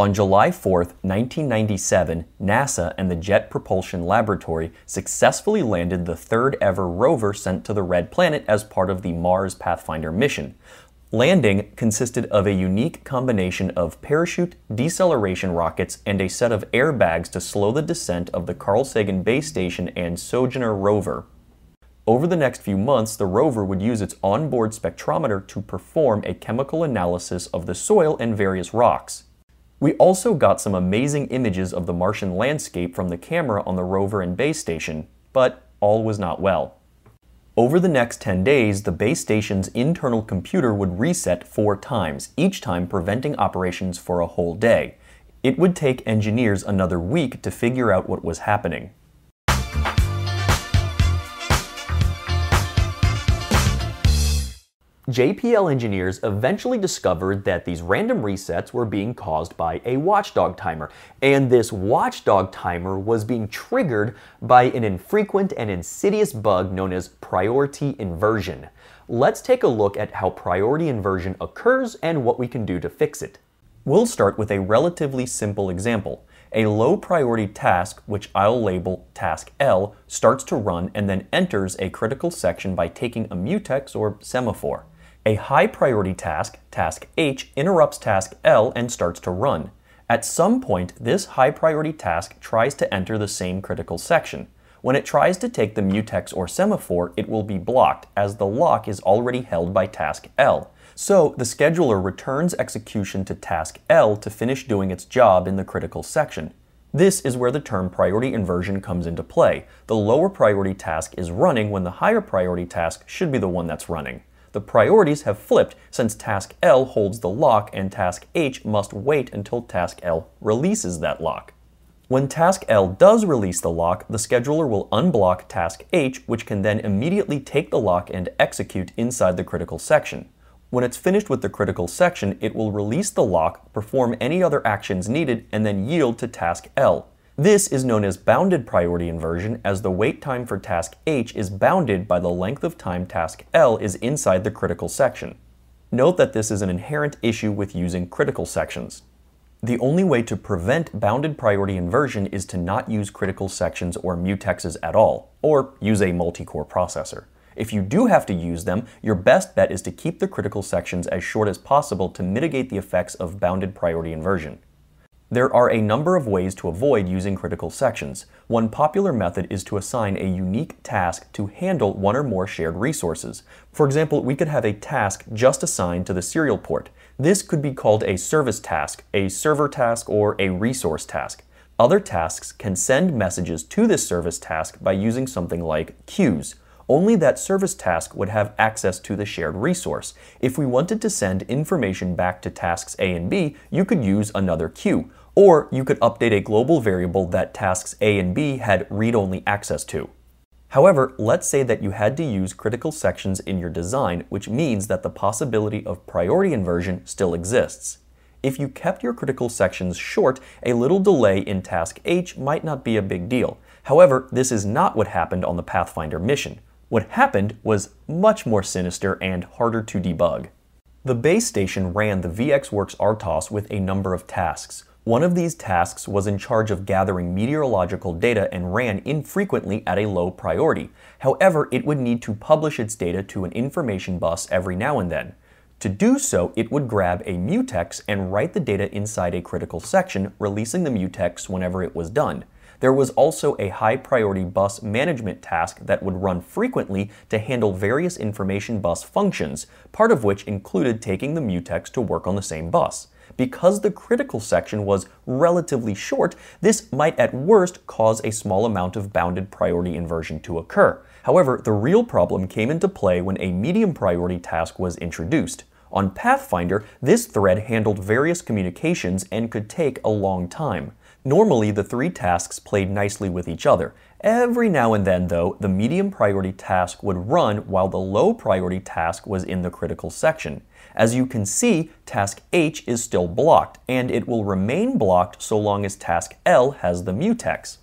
On July 4, 1997, NASA and the Jet Propulsion Laboratory successfully landed the third ever rover sent to the Red Planet as part of the Mars Pathfinder mission. Landing consisted of a unique combination of parachute, deceleration rockets, and a set of airbags to slow the descent of the Carl Sagan Base Station and Sojourner rover. Over the next few months, the rover would use its onboard spectrometer to perform a chemical analysis of the soil and various rocks. We also got some amazing images of the Martian landscape from the camera on the rover and base station, but all was not well. Over the next 10 days, the base station's internal computer would reset four times, each time preventing operations for a whole day. It would take engineers another week to figure out what was happening. JPL engineers eventually discovered that these random resets were being caused by a watchdog timer, and this watchdog timer was being triggered by an infrequent and insidious bug known as priority inversion. Let's take a look at how priority inversion occurs and what we can do to fix it. We'll start with a relatively simple example. A low priority task, which I'll label task L, starts to run and then enters a critical section by taking a mutex or semaphore. A high priority task, task H, interrupts task L and starts to run. At some point, this high priority task tries to enter the same critical section. When it tries to take the mutex or semaphore, it will be blocked as the lock is already held by task L. So the scheduler returns execution to task L to finish doing its job in the critical section. This is where the term priority inversion comes into play. The lower priority task is running when the higher priority task should be the one that's running. The priorities have flipped since task L holds the lock and task H must wait until task L releases that lock. When task L does release the lock, the scheduler will unblock task H, which can then immediately take the lock and execute inside the critical section. When it's finished with the critical section, it will release the lock, perform any other actions needed, and then yield to task L. This is known as bounded priority inversion as the wait time for task H is bounded by the length of time task L is inside the critical section. Note that this is an inherent issue with using critical sections. The only way to prevent bounded priority inversion is to not use critical sections or mutexes at all, or use a multi-core processor. If you do have to use them, your best bet is to keep the critical sections as short as possible to mitigate the effects of bounded priority inversion. There are a number of ways to avoid using critical sections. One popular method is to assign a unique task to handle one or more shared resources. For example, we could have a task just assigned to the serial port. This could be called a service task, a server task, or a resource task. Other tasks can send messages to this service task by using something like queues only that service task would have access to the shared resource. If we wanted to send information back to tasks A and B, you could use another queue, or you could update a global variable that tasks A and B had read-only access to. However, let's say that you had to use critical sections in your design, which means that the possibility of priority inversion still exists. If you kept your critical sections short, a little delay in task H might not be a big deal. However, this is not what happened on the Pathfinder mission. What happened was much more sinister and harder to debug. The base station ran the VxWorks RTOS with a number of tasks, one of these tasks was in charge of gathering meteorological data and ran infrequently at a low priority. However, it would need to publish its data to an information bus every now and then. To do so, it would grab a mutex and write the data inside a critical section, releasing the mutex whenever it was done. There was also a high priority bus management task that would run frequently to handle various information bus functions, part of which included taking the mutex to work on the same bus. Because the critical section was relatively short, this might at worst cause a small amount of bounded priority inversion to occur. However, the real problem came into play when a medium priority task was introduced. On Pathfinder, this thread handled various communications and could take a long time. Normally, the three tasks played nicely with each other. Every now and then, though, the medium priority task would run while the low priority task was in the critical section. As you can see, task H is still blocked, and it will remain blocked so long as task L has the mutex.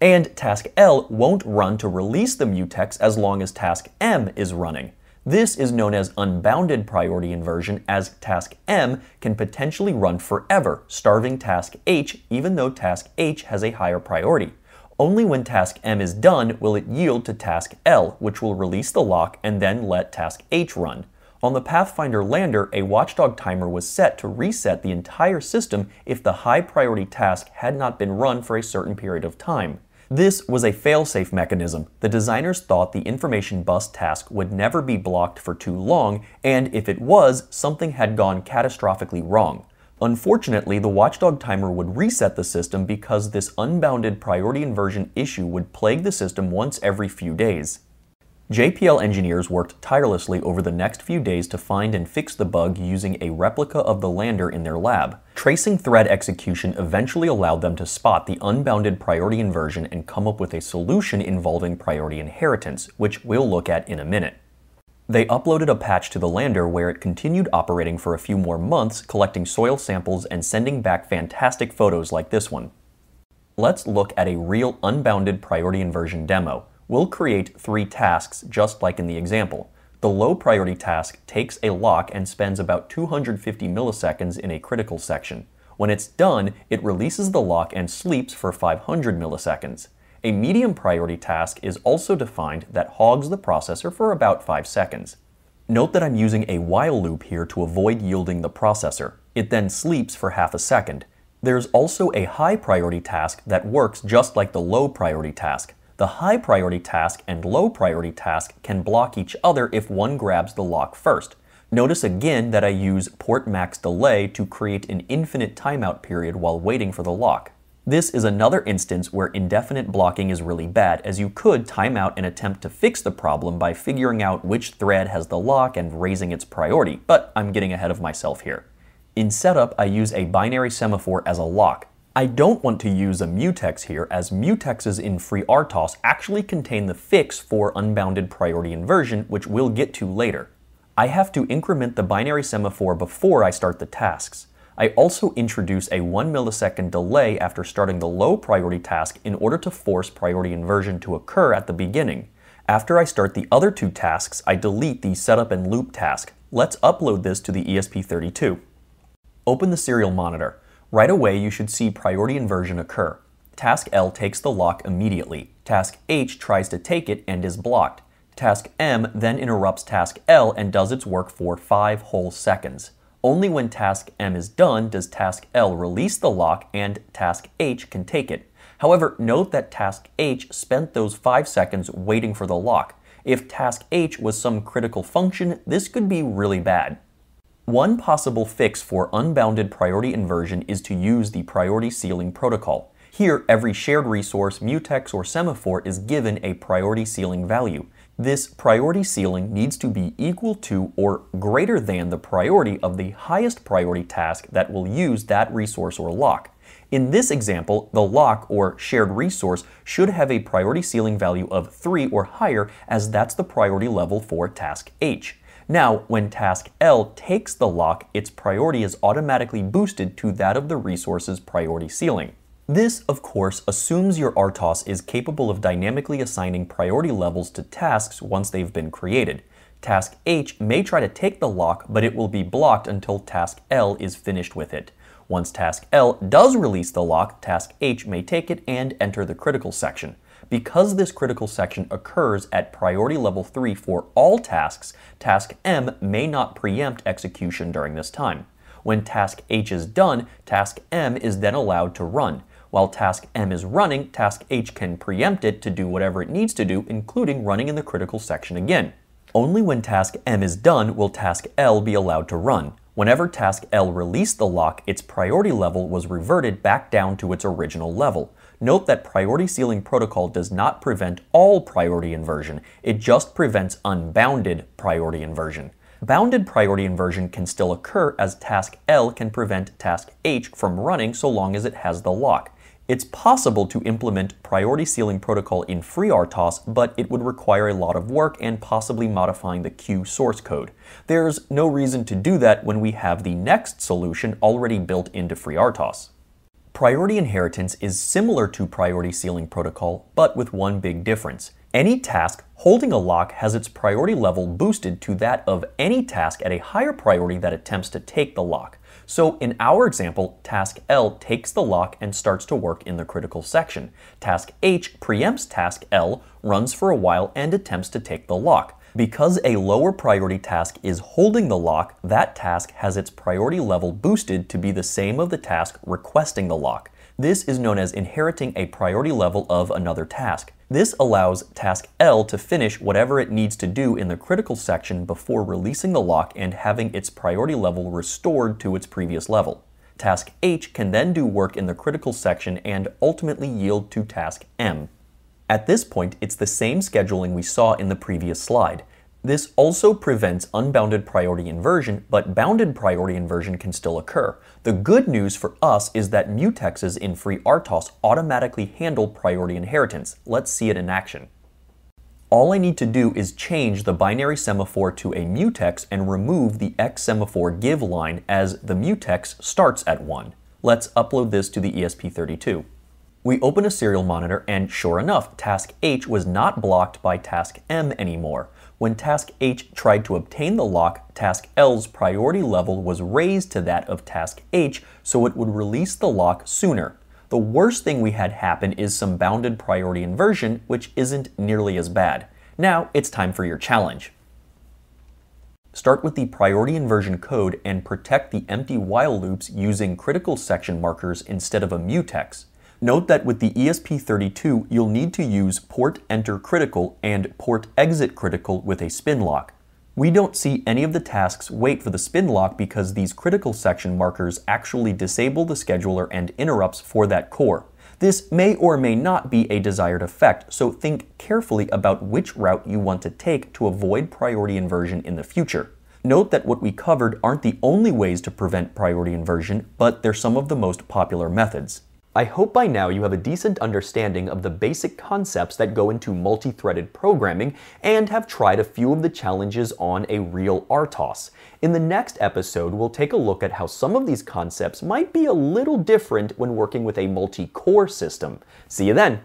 And task L won't run to release the mutex as long as task M is running. This is known as unbounded priority inversion as task M can potentially run forever, starving task H even though task H has a higher priority. Only when task M is done will it yield to task L, which will release the lock and then let task H run. On the Pathfinder lander, a watchdog timer was set to reset the entire system if the high priority task had not been run for a certain period of time. This was a failsafe mechanism. The designers thought the information bus task would never be blocked for too long, and if it was, something had gone catastrophically wrong. Unfortunately, the watchdog timer would reset the system because this unbounded priority inversion issue would plague the system once every few days. JPL engineers worked tirelessly over the next few days to find and fix the bug using a replica of the lander in their lab. Tracing thread execution eventually allowed them to spot the unbounded priority inversion and come up with a solution involving priority inheritance, which we'll look at in a minute. They uploaded a patch to the lander where it continued operating for a few more months, collecting soil samples and sending back fantastic photos like this one. Let's look at a real unbounded priority inversion demo. We'll create three tasks just like in the example. The low priority task takes a lock and spends about 250 milliseconds in a critical section. When it's done, it releases the lock and sleeps for 500 milliseconds. A medium priority task is also defined that hogs the processor for about 5 seconds. Note that I'm using a while loop here to avoid yielding the processor. It then sleeps for half a second. There's also a high priority task that works just like the low priority task. The high priority task and low priority task can block each other if one grabs the lock first. Notice again that I use port max delay to create an infinite timeout period while waiting for the lock. This is another instance where indefinite blocking is really bad, as you could time out an attempt to fix the problem by figuring out which thread has the lock and raising its priority, but I'm getting ahead of myself here. In setup, I use a binary semaphore as a lock. I don't want to use a mutex here as mutexes in FreeRTOS actually contain the fix for unbounded priority inversion, which we'll get to later. I have to increment the binary semaphore before I start the tasks. I also introduce a 1 millisecond delay after starting the low priority task in order to force priority inversion to occur at the beginning. After I start the other two tasks, I delete the setup and loop task. Let's upload this to the ESP32. Open the serial monitor. Right away, you should see priority inversion occur. Task L takes the lock immediately. Task H tries to take it and is blocked. Task M then interrupts task L and does its work for 5 whole seconds. Only when task M is done does task L release the lock and task H can take it. However, note that task H spent those 5 seconds waiting for the lock. If task H was some critical function, this could be really bad. One possible fix for unbounded priority inversion is to use the priority ceiling protocol. Here, every shared resource, mutex, or semaphore is given a priority ceiling value. This priority ceiling needs to be equal to or greater than the priority of the highest priority task that will use that resource or lock. In this example, the lock or shared resource should have a priority ceiling value of 3 or higher as that's the priority level for task H. Now, when task L takes the lock, its priority is automatically boosted to that of the resource's priority ceiling. This, of course, assumes your RTOS is capable of dynamically assigning priority levels to tasks once they've been created. Task H may try to take the lock, but it will be blocked until task L is finished with it. Once task L does release the lock, task H may take it and enter the critical section. Because this critical section occurs at priority level 3 for all tasks, task M may not preempt execution during this time. When task H is done, task M is then allowed to run. While task M is running, task H can preempt it to do whatever it needs to do, including running in the critical section again. Only when task M is done will task L be allowed to run. Whenever task L released the lock, its priority level was reverted back down to its original level. Note that priority ceiling protocol does not prevent all priority inversion, it just prevents unbounded priority inversion. Bounded priority inversion can still occur as task L can prevent task H from running so long as it has the lock. It's possible to implement priority ceiling protocol in FreeRTOS, but it would require a lot of work and possibly modifying the queue source code. There's no reason to do that when we have the next solution already built into FreeRTOS. Priority inheritance is similar to priority ceiling protocol, but with one big difference. Any task holding a lock has its priority level boosted to that of any task at a higher priority that attempts to take the lock. So in our example, task L takes the lock and starts to work in the critical section. Task H preempts task L, runs for a while, and attempts to take the lock. Because a lower priority task is holding the lock, that task has its priority level boosted to be the same of the task requesting the lock. This is known as inheriting a priority level of another task. This allows task L to finish whatever it needs to do in the critical section before releasing the lock and having its priority level restored to its previous level. Task H can then do work in the critical section and ultimately yield to task M. At this point, it's the same scheduling we saw in the previous slide. This also prevents unbounded priority inversion, but bounded priority inversion can still occur. The good news for us is that mutexes in free RTOS automatically handle priority inheritance. Let's see it in action. All I need to do is change the binary semaphore to a mutex and remove the x semaphore give line as the mutex starts at 1. Let's upload this to the ESP32. We open a serial monitor and sure enough, task H was not blocked by task M anymore. When task H tried to obtain the lock, task L's priority level was raised to that of task H so it would release the lock sooner. The worst thing we had happen is some bounded priority inversion, which isn't nearly as bad. Now it's time for your challenge. Start with the priority inversion code and protect the empty while loops using critical section markers instead of a mutex. Note that with the ESP32, you'll need to use port enter critical and port exit critical with a spin lock. We don't see any of the tasks wait for the spin lock because these critical section markers actually disable the scheduler and interrupts for that core. This may or may not be a desired effect, so think carefully about which route you want to take to avoid priority inversion in the future. Note that what we covered aren't the only ways to prevent priority inversion, but they're some of the most popular methods. I hope by now you have a decent understanding of the basic concepts that go into multi-threaded programming and have tried a few of the challenges on a real RTOS. In the next episode, we'll take a look at how some of these concepts might be a little different when working with a multi-core system. See you then!